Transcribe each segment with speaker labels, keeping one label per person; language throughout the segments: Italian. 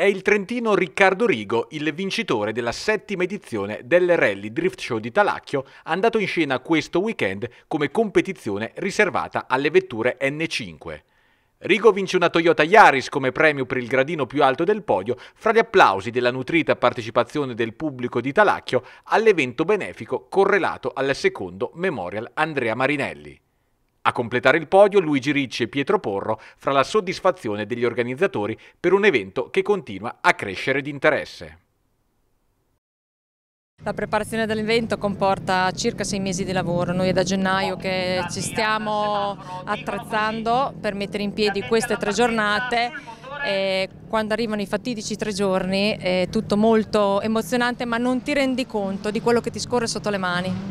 Speaker 1: È il trentino Riccardo Rigo il vincitore della settima edizione del Rally Drift Show di Talacchio, andato in scena questo weekend come competizione riservata alle vetture N5. Rigo vince una Toyota Yaris come premio per il gradino più alto del podio, fra gli applausi della nutrita partecipazione del pubblico di Talacchio all'evento benefico correlato al secondo Memorial Andrea Marinelli. A completare il podio Luigi Ricci e Pietro Porro fra la soddisfazione degli organizzatori per un evento che continua a crescere di interesse.
Speaker 2: La preparazione dell'evento comporta circa sei mesi di lavoro, noi è da gennaio che ci stiamo attrezzando per mettere in piedi queste tre giornate e quando arrivano i fatidici tre giorni è tutto molto emozionante ma non ti rendi conto di quello che ti scorre sotto le mani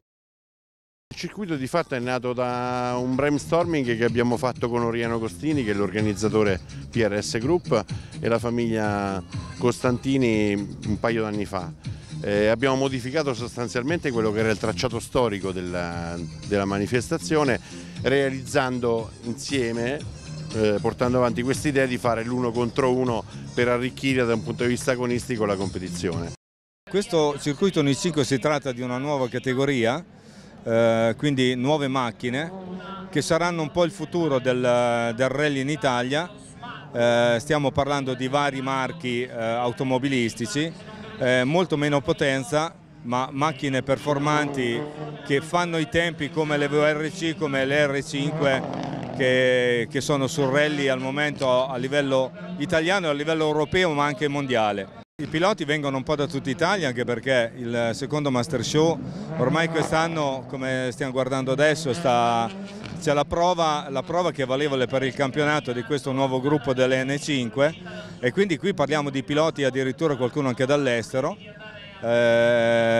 Speaker 3: circuito di fatto è nato da un brainstorming che abbiamo fatto con Oriano Costini che è l'organizzatore PRS Group e la famiglia Costantini un paio d'anni fa. Eh, abbiamo modificato sostanzialmente quello che era il tracciato storico della, della manifestazione realizzando insieme eh, portando avanti questa idea di fare l'uno contro uno per arricchire da un punto di vista agonistico la competizione. Questo
Speaker 4: circuito Ni 5 si tratta di una nuova categoria eh, quindi nuove macchine che saranno un po' il futuro del, del rally in Italia. Eh, stiamo parlando di vari marchi eh, automobilistici, eh, molto meno potenza, ma macchine performanti che fanno i tempi come le VRC, come le R5 che, che sono sul rally al momento a livello italiano a livello europeo ma anche mondiale. I piloti vengono un po' da tutta Italia anche perché il secondo Master Show ormai quest'anno, come stiamo guardando adesso, c'è la prova, la prova che è valevole per il campionato di questo nuovo gruppo delle N5 e quindi qui parliamo di piloti addirittura qualcuno anche dall'estero. Eh,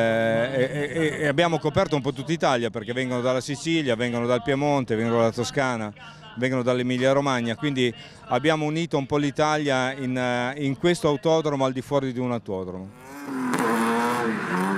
Speaker 4: e, e abbiamo coperto un po' tutta Italia perché vengono dalla Sicilia, vengono dal Piemonte, vengono dalla Toscana, vengono dall'Emilia Romagna, quindi abbiamo unito un po' l'Italia in, eh, in questo autodromo al di fuori di un autodromo.